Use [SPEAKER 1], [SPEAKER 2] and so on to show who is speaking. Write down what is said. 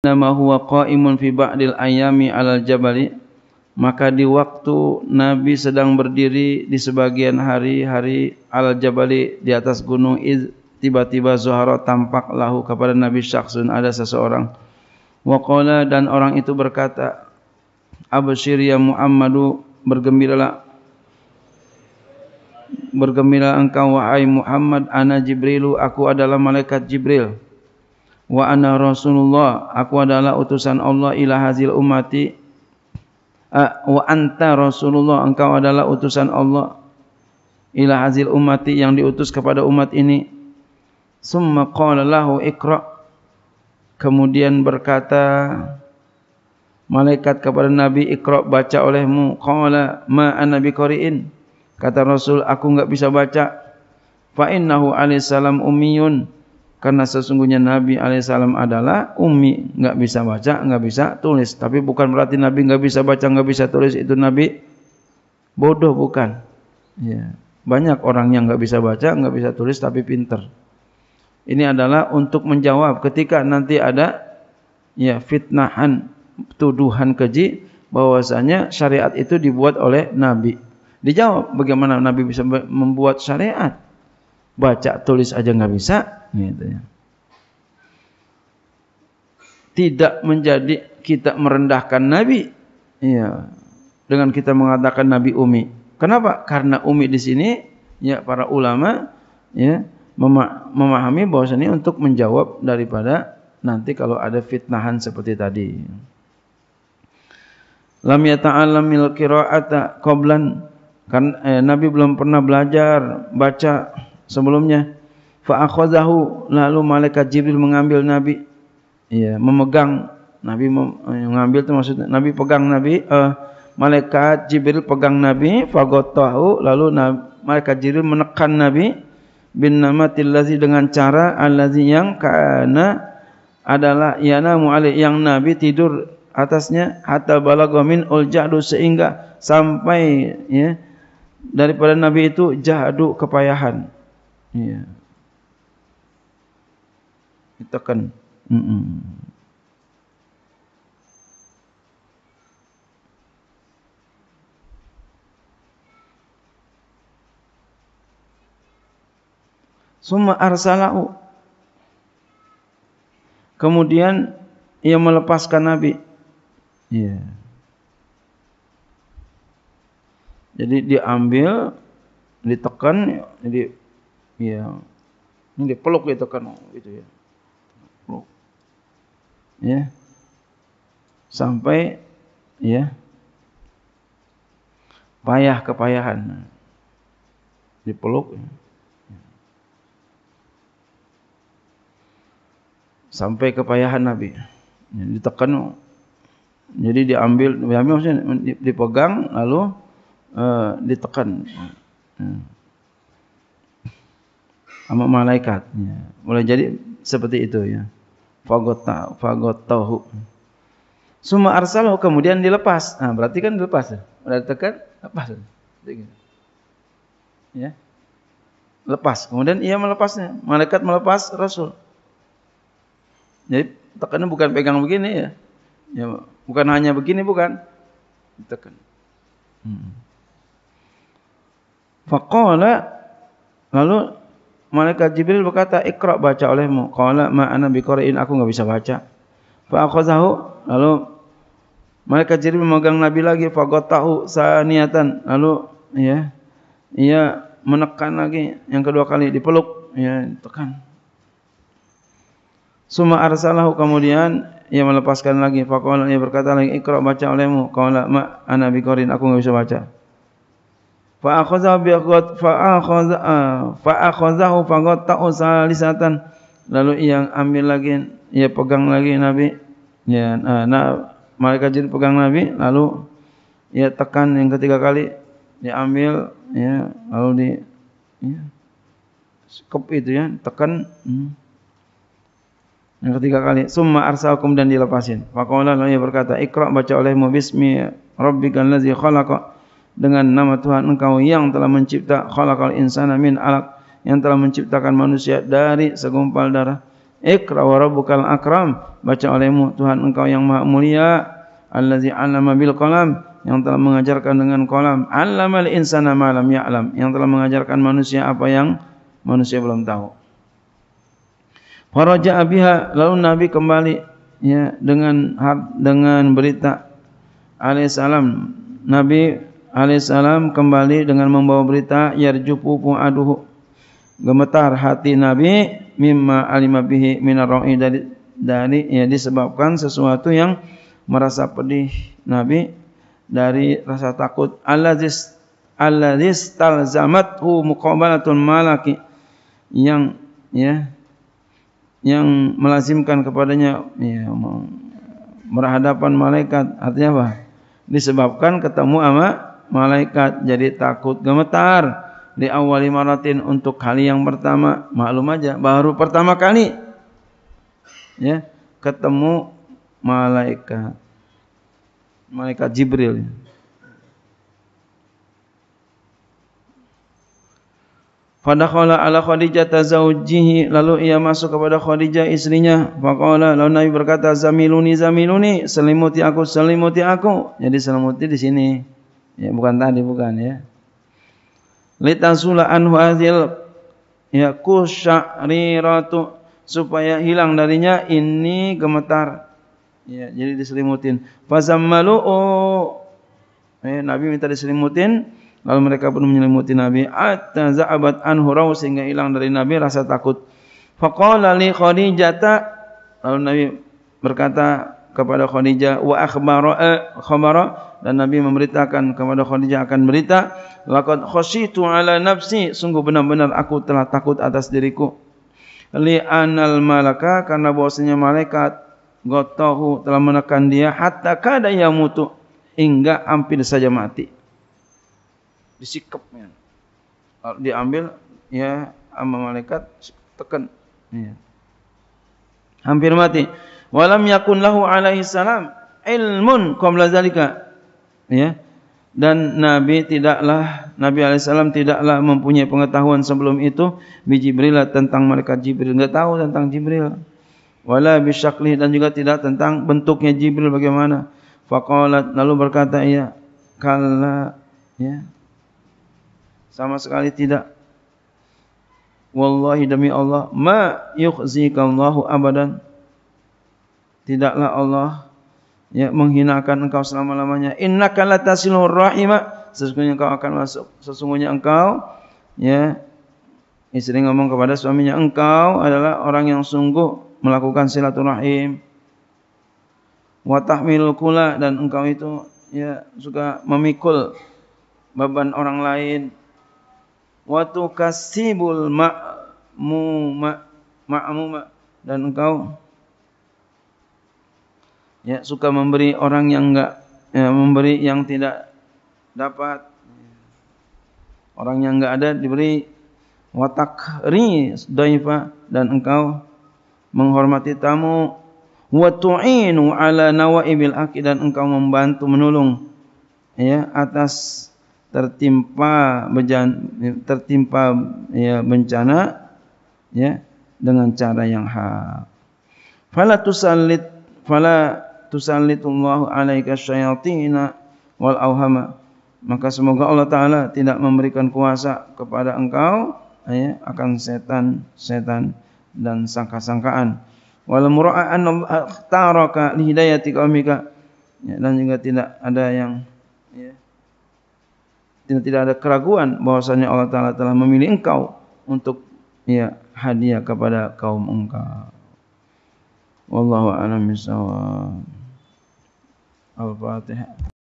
[SPEAKER 1] Nama huwa qa'imun fi ba'dil ayami alal jabali Maka di waktu Nabi sedang berdiri di sebagian hari-hari alal jabali di atas gunung iz tiba-tiba zuhara tampak lahu kepada Nabi Syaksun ada seseorang Waqala dan orang itu berkata Abashir ya Muhammadu bergembiralah Bergembira engkau wahai Muhammad ana Jibrilu aku adalah malaikat Jibril wa ana rasulullah aku adalah utusan Allah ila hazil ummati wa anta rasulullah engkau adalah utusan Allah ila hazil ummati yang diutus kepada umat ini summa qala lahu iqra kemudian berkata malaikat kepada nabi iqra baca olehmu qala ma ana biqariin kata rasul aku enggak bisa baca fa innahu alaihi salam ummiyun karena sesungguhnya Nabi alaihissalam adalah ummi, nggak bisa baca, nggak bisa tulis. Tapi bukan berarti Nabi nggak bisa baca, nggak bisa tulis itu Nabi bodoh bukan. Ya. Banyak orang yang nggak bisa baca, nggak bisa tulis tapi pinter. Ini adalah untuk menjawab ketika nanti ada ya fitnahan, tuduhan keji bahwasanya syariat itu dibuat oleh Nabi. Dijawab bagaimana Nabi bisa membuat syariat? baca tulis aja nggak bisa gitu ya. tidak menjadi kita merendahkan nabi ya dengan kita mengatakan nabi umi kenapa karena umi di sini ya para ulama ya memahami ini untuk menjawab daripada nanti kalau ada fitnahan seperti tadi lam yata'allamil qira'ata qablan kan eh, nabi belum pernah belajar baca sebelumnya fa lalu malaikat jibril mengambil nabi ya memegang nabi eh, mengambil itu maksudnya nabi pegang nabi uh, malaikat jibril pegang nabi fa lalu malaikat jibril menekan nabi bin namatil lazi dengan cara allazi yang karena adalah yana mu'alik yang nabi tidur atasnya hatta balagha min uljadu sehingga sampai ya daripada nabi itu Jahdu kepayahan Ya. Kita akan mm -mm. Suma arsalahu. Kemudian ia melepaskan Nabi. Yeah. Jadi diambil, ditekan, jadi Ya. Ini dipeluk oh, itu kan itu ya. Peluk. Ya. Sampai ya. Payah kepayahan. Dipeluk. Ya. Sampai kepayahan Nabi. Ya, ditekan. Oh. Jadi diambil, diambil maksudnya dipegang lalu uh, eh, ditekan. Hmm. Ya sama malaikat. Ya. Mulai jadi seperti itu ya. Fagota, fagotahu. Suma arsalahu kemudian dilepas. Nah, berarti kan dilepas. Ya. Berarti tekan, lepas. Ya. Lepas. Kemudian ia melepasnya. Malaikat melepas Rasul. Jadi tekanan bukan pegang begini ya. ya bukan hanya begini bukan. Tekan. Hmm. Faqala lalu Malaikat Jibril berkata, "Iqra baca olehmu." Qala ma ana biqra'in, aku enggak bisa baca. Fa akhazahu, lalu Malaikat Jibril memegang Nabi lagi, fa gatahu saniatan. Lalu ya, ia menekan lagi yang kedua kali dipeluk, ya, tekan. Suma arsalahu kemudian ia melepaskan lagi. Fakohol ia berkata lagi ikhra baca olehmu. Kaulah mak anak bikorin aku nggak bisa baca. Fa'akhazahu bi'akhot ah, fa'akhazahu fa'akhot tak usah lisatan. Lalu yang ambil lagi, ya pegang lagi Nabi. Ya, nah, nah mereka jadi pegang Nabi. Lalu ya tekan yang ketiga kali, dia ambil, ya, lalu di ya, skop itu ya, tekan. Hmm. Yang ketiga kali, summa arsalkum dan dilepasin. Fakallah lalu ia berkata, ikra baca oleh mu bismi rabbikan lazi khalaqa dengan nama Tuhan engkau yang telah mencipta khalaqal insana min alaq yang telah menciptakan manusia dari segumpal darah ikra wa rabbukal akram baca olehmu Tuhan engkau yang maha mulia allazi allama bil qalam yang telah mengajarkan dengan kolam allamal insana ma lam ya'lam yang telah mengajarkan manusia apa yang manusia belum tahu faraja abiha lalu nabi kembali ya dengan dengan berita alaihi salam nabi alaihissalam kembali dengan membawa berita yarjupu aduh gemetar hati Nabi mimma alimabihi minarro'i dari, dari ya disebabkan sesuatu yang merasa pedih Nabi dari rasa takut alladzis alladzis talzamathu muqabalatul malaki yang ya yang melazimkan kepadanya ya, berhadapan malaikat artinya apa disebabkan ketemu sama malaikat jadi takut gemetar di awal maratin untuk kali yang pertama maklum aja baru pertama kali ya ketemu malaikat malaikat Jibril pada Fadakhala Allah Khadijah tazawjihi lalu ia masuk kepada Khadijah istrinya faqala lalu Nabi berkata zamiluni zamiluni selimuti aku selimuti aku jadi selimuti di sini Ya, bukan tadi bukan ya. Litasula anhu azil ya kusyariratu supaya hilang darinya ini gemetar. Ya, jadi diselimutin. Fazammalu oh. Ya, Nabi minta diselimutin lalu mereka pun menyelimuti Nabi at-tazabat anhu raw sehingga hilang dari Nabi rasa takut. Faqala li Khadijah lalu Nabi berkata kepada Khadijah wa akhbara eh, khabara dan Nabi memberitakan kepada Khadijah akan berita laqad khashitu ala nafsi sungguh benar-benar aku telah takut atas diriku li anal malaka karena bahwasanya malaikat gotahu telah menekan dia hatta kada yamutu hingga hampir saja mati disikapnya diambil ya sama malaikat tekan ya. hampir mati Walam yakun lahu alaihi salam ilmun qabla zalika. Ya. Dan Nabi tidaklah Nabi alaihi salam tidaklah mempunyai pengetahuan sebelum itu bi Jibril tentang malaikat Jibril. Enggak tahu tentang Jibril. Wala bi syakli dan juga tidak tentang bentuknya Jibril bagaimana. Faqalat lalu berkata ia kala ya. Sama sekali tidak Wallahi demi Allah ma yukhzika Allahu abadan Tidaklah Allah ya, menghinakan engkau selama-lamanya. Inna kalatasilu rahima. Sesungguhnya engkau akan masuk. Sesungguhnya engkau. Ya, istri ngomong kepada suaminya. Engkau adalah orang yang sungguh melakukan silaturahim. Wa tahmil kula. Dan engkau itu ya, suka memikul beban orang lain. Watu kasibul makmu ma'mu ma'mu ma'mu ma'mu ya suka memberi orang yang enggak ya, memberi yang tidak dapat orang yang enggak ada diberi watak ri daifa dan engkau menghormati tamu wa tu'inu ala nawaibil aqid dan engkau membantu menolong ya atas tertimpa bejan, tertimpa ya bencana ya dengan cara yang hak fala tusallit fala tusallitullahu alaika syayatina wal awhama. Maka semoga Allah Ta'ala tidak memberikan kuasa kepada engkau ya, akan setan-setan dan sangka-sangkaan. Wal mura'an akhtaraka lihidayati kaumika. Ya, dan juga tidak ada yang ya, tidak, tidak ada keraguan bahwasanya Allah Ta'ala telah memilih engkau untuk ya, hadiah kepada kaum engkau. Wallahu a'lam bishawab. अब आते हैं